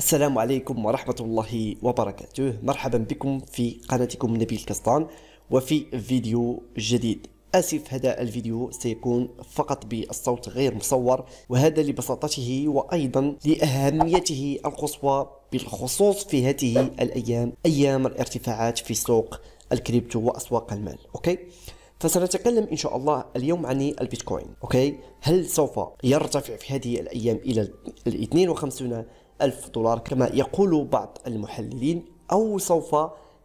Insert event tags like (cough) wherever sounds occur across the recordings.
السلام عليكم ورحمة الله وبركاته مرحبا بكم في قناتكم نبيل كستان وفي فيديو جديد آسف هذا الفيديو سيكون فقط بالصوت غير مصور وهذا لبساطته وأيضا لأهميته القصوى بالخصوص في هذه الأيام أيام الارتفاعات في سوق الكريبتو وأسواق المال أوكي؟ فسنتكلم ان شاء الله اليوم عن البيتكوين اوكي هل سوف يرتفع في هذه الايام الى الـ 52 ألف دولار كما يقول بعض المحللين أو سوف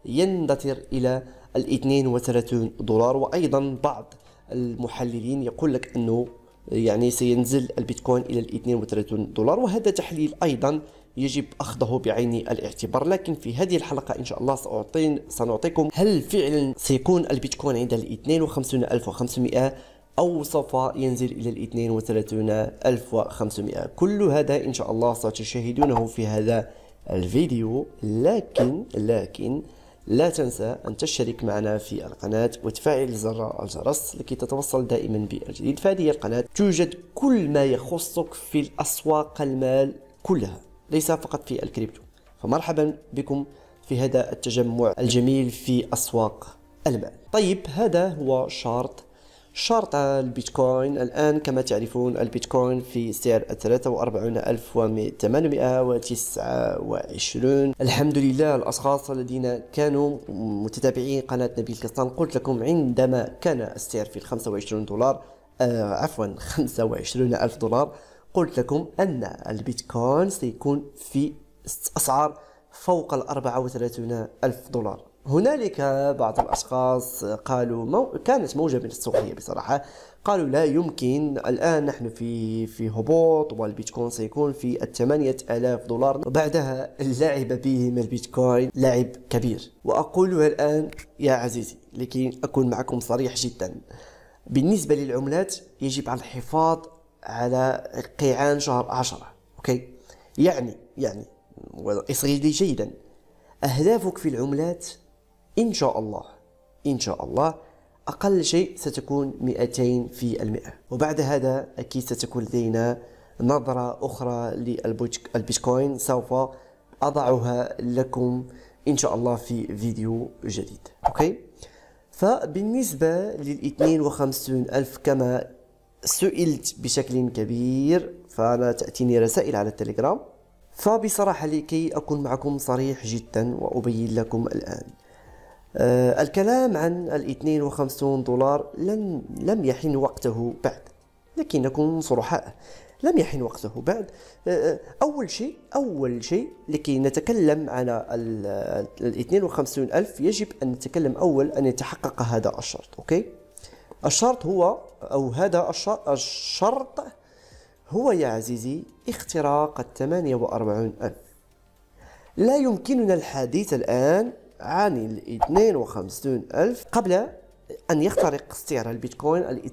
يندثر إلى الاثنين وثلاثون دولار وأيضا بعض المحللين يقول لك أنه يعني سينزل البيتكوين إلى الاثنين وثلاثون دولار وهذا تحليل أيضا يجب أخذه بعين الاعتبار لكن في هذه الحلقة إن شاء الله سأعطين سنعطيكم هل فعلا سيكون البيتكوين عند ال 52500 أو سوف ينزل إلى الـ 32500 كل هذا إن شاء الله ستشاهدونه في هذا الفيديو لكن لكن لا تنسى أن تشترك معنا في القناة وتفعل زر الجرس لكي تتوصل دائما بالجديد فهذه القناة توجد كل ما يخصك في الأسواق المال كلها ليس فقط في الكريبتو فمرحبا بكم في هذا التجمع الجميل في أسواق المال طيب هذا هو شارت شرط البيتكوين الآن كما تعرفون البيتكوين في سعر 43829 الحمد لله الأشخاص الذين كانوا متتابعين قناة نبيل كستان قلت لكم عندما كان السعر في 25 دولار آه عفوا 25 ألف دولار قلت لكم أن البيتكوين سيكون في أسعار فوق ال 34 ألف دولار هنالك بعض الاشخاص قالوا مو... كانت موجه من السخريه بصراحه قالوا لا يمكن الان نحن في في هبوط والبيتكوين سيكون في الثمانية آلاف دولار وبعدها اللعب بهم البيتكوين لعب كبير وأقولها الآن يا عزيزي لكي أكون معكم صريح جدا بالنسبة للعملات يجب على الحفاظ على قيعان شهر عشرة أوكي يعني يعني اصغي لي جيدا أهدافك في العملات إن شاء الله إن شاء الله أقل شيء ستكون 200 في المئة وبعد هذا أكيد ستكون لدينا نظرة أخرى للبيتكوين سوف أضعها لكم إن شاء الله في فيديو جديد أوكي فبالنسبة لل 52 ألف كما سئلت بشكل كبير فأنا تأتيني رسائل على التليجرام فبصراحة لكي أكون معكم صريح جدا وأبين لكم الآن آه، الكلام عن الاثنين وخمسون دولار لن لم يحن وقته بعد لكن نكون صرحاء لم يحن وقته بعد آه، آه، أول شيء أول شيء لكي نتكلم على ال 52 ألف يجب أن نتكلم أول أن يتحقق هذا الشرط أوكي الشرط هو أو هذا الشرط هو يا عزيزي اختراق ال 48 ألف لا يمكننا الحديث الآن عن ال 52 ألف قبل أن يخترق سعر البيتكوين ال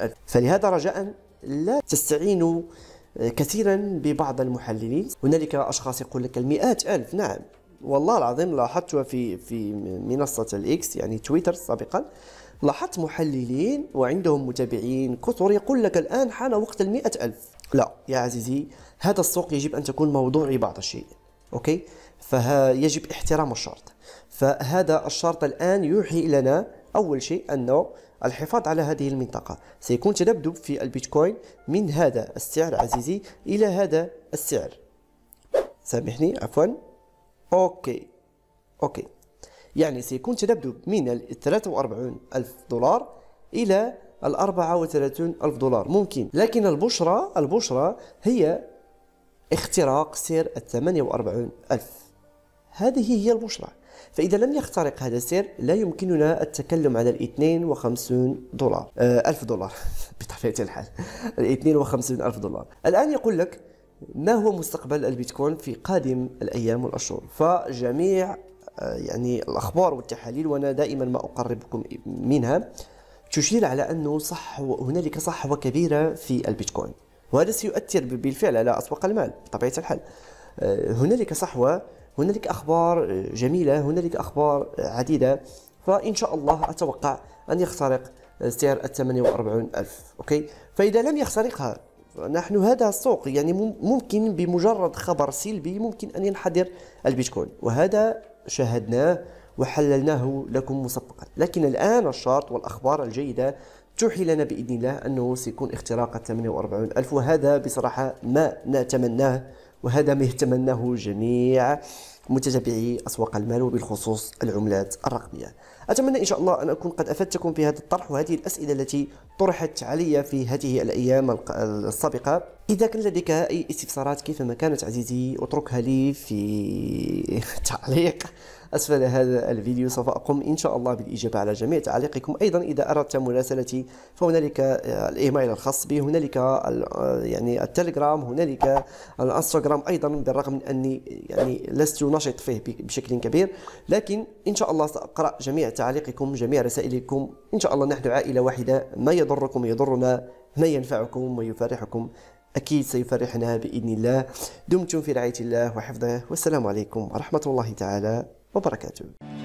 ألف فلهذا رجاء لا تستعينوا كثيرا ببعض المحللين هنالك أشخاص يقول لك المئات ألف نعم والله العظيم لاحظتها في في منصة الإكس يعني تويتر سابقا لاحظت محللين وعندهم متابعين كثر يقول لك الآن حان وقت المئة ألف لا يا عزيزي هذا السوق يجب أن تكون موضوعي بعض الشيء اوكي فيجب احترام الشرط فهذا الشرط الان يوحي لنا اول شيء انه الحفاظ على هذه المنطقة سيكون تذبذب في البيتكوين من هذا السعر عزيزي إلى هذا السعر سامحني عفوا أوكي أوكي يعني سيكون تذبذب من ال 43 ألف دولار إلى ال 34 ألف دولار ممكن لكن البشرة البشرة هي اختراق سير ال 48 ألف هذه هي البشرة فإذا لم يخترق هذا السير لا يمكننا التكلم على ال 52 دولار آه ألف دولار (laughs) بطبيعة الحال ال 52 ألف دولار الآن يقول لك ما هو مستقبل البيتكوين في قادم الأيام والأشهر فجميع آه، يعني الأخبار والتحاليل وأنا دائما ما أقربكم منها تشير على أنه صح هنالك صحوة كبيرة في البيتكوين وهذا سيؤثر بالفعل على أسواق المال بطبيعة الحال آه، هنالك صحوة هنالك أخبار آه، جميلة هنالك أخبار آه، عديدة فإن شاء الله أتوقع أن يخترق سعر ال 48 ألف أوكي فإذا لم يخترقها نحن هذا السوق يعني ممكن بمجرد خبر سلبي ممكن أن ينحدر البيتكوين وهذا شاهدناه وحللناه لكم مسبقا لكن الآن الشرط والأخبار الجيدة توحي لنا باذن الله انه سيكون اختراق 48 الف وهذا بصراحه ما نتمناه وهذا ما يتمناه جميع متتبعي اسواق المال وبالخصوص العملات الرقميه. اتمنى ان شاء الله ان اكون قد افدتكم في هذا الطرح وهذه الاسئله التي طرحت علي في هذه الايام السابقه. اذا كان لديك اي استفسارات كيفما كانت عزيزي اتركها لي في (laughs) تعليق أسفل هذا الفيديو سوف أقوم إن شاء الله بالإجابة على جميع تعليقكم أيضا إذا أردت مراسلتي فهنالك الإيميل الخاص بي هنالك يعني التليجرام هنالك الانستغرام أيضا بالرغم من أني يعني لست نشط فيه بشكل كبير لكن إن شاء الله سأقرأ جميع تعليقكم جميع رسائلكم إن شاء الله نحن عائلة واحدة ما يضركم يضرنا ما ينفعكم ويفرحكم أكيد سيفرحنا بإذن الله دمتم في رعاية الله وحفظه والسلام عليكم ورحمة الله تعالى وبركاته